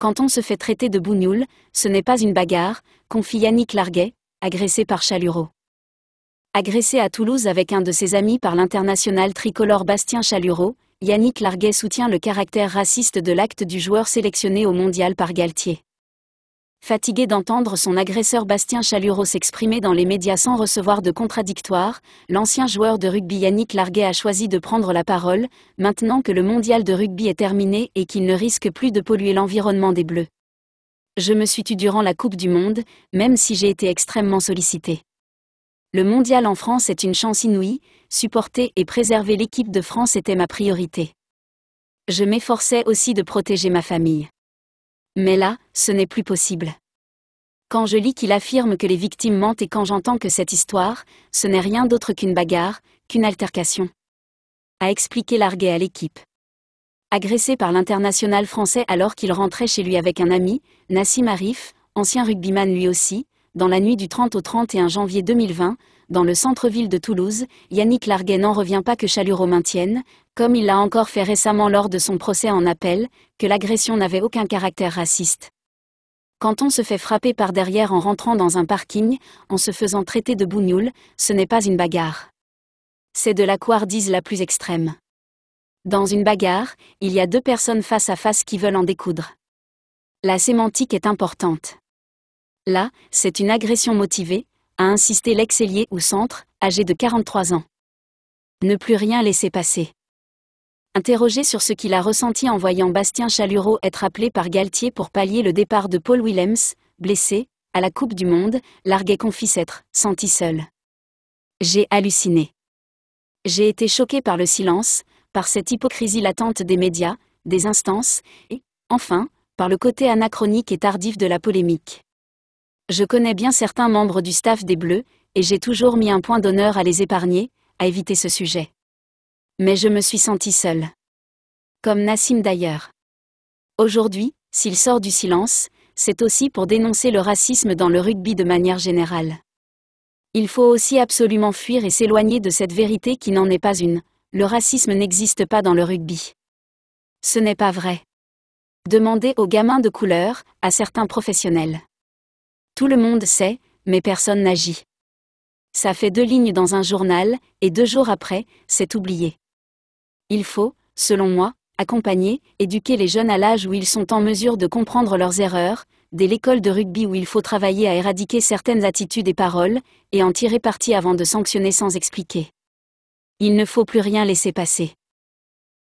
Quand on se fait traiter de bougnoul, ce n'est pas une bagarre, confie Yannick Larguet, agressé par Chalureau. Agressé à Toulouse avec un de ses amis par l'international tricolore Bastien Chalureau, Yannick Larguet soutient le caractère raciste de l'acte du joueur sélectionné au mondial par Galtier. Fatigué d'entendre son agresseur Bastien Chalureau s'exprimer dans les médias sans recevoir de contradictoires, l'ancien joueur de rugby Yannick Larguet a choisi de prendre la parole, maintenant que le mondial de rugby est terminé et qu'il ne risque plus de polluer l'environnement des Bleus. Je me suis tué durant la Coupe du Monde, même si j'ai été extrêmement sollicité. Le mondial en France est une chance inouïe, supporter et préserver l'équipe de France était ma priorité. Je m'efforçais aussi de protéger ma famille mais là, ce n'est plus possible. Quand je lis qu'il affirme que les victimes mentent et quand j'entends que cette histoire, ce n'est rien d'autre qu'une bagarre, qu'une altercation. A expliqué Larguet à l'équipe. Agressé par l'international français alors qu'il rentrait chez lui avec un ami, Nassim Arif, ancien rugbyman lui aussi, dans la nuit du 30 au 31 janvier 2020, dans le centre-ville de Toulouse, Yannick Larguet n'en revient pas que Chalureau maintienne, comme il l'a encore fait récemment lors de son procès en appel, que l'agression n'avait aucun caractère raciste. Quand on se fait frapper par derrière en rentrant dans un parking, en se faisant traiter de bougnoule, ce n'est pas une bagarre. C'est de la couardise la plus extrême. Dans une bagarre, il y a deux personnes face à face qui veulent en découdre. La sémantique est importante. Là, c'est une agression motivée, a insisté l'ex-ailier au centre, âgé de 43 ans. Ne plus rien laisser passer. Interrogé sur ce qu'il a ressenti en voyant Bastien Chalureau être appelé par Galtier pour pallier le départ de Paul Willems, blessé, à la Coupe du Monde, Larguet confie s'être senti seul. J'ai halluciné. J'ai été choqué par le silence, par cette hypocrisie latente des médias, des instances, et, enfin, par le côté anachronique et tardif de la polémique. Je connais bien certains membres du staff des Bleus, et j'ai toujours mis un point d'honneur à les épargner, à éviter ce sujet. Mais je me suis senti seule. Comme Nassim d'ailleurs. Aujourd'hui, s'il sort du silence, c'est aussi pour dénoncer le racisme dans le rugby de manière générale. Il faut aussi absolument fuir et s'éloigner de cette vérité qui n'en est pas une. Le racisme n'existe pas dans le rugby. Ce n'est pas vrai. Demandez aux gamins de couleur, à certains professionnels. Tout le monde sait, mais personne n'agit. Ça fait deux lignes dans un journal, et deux jours après, c'est oublié. Il faut, selon moi, accompagner, éduquer les jeunes à l'âge où ils sont en mesure de comprendre leurs erreurs, dès l'école de rugby où il faut travailler à éradiquer certaines attitudes et paroles, et en tirer parti avant de sanctionner sans expliquer. Il ne faut plus rien laisser passer.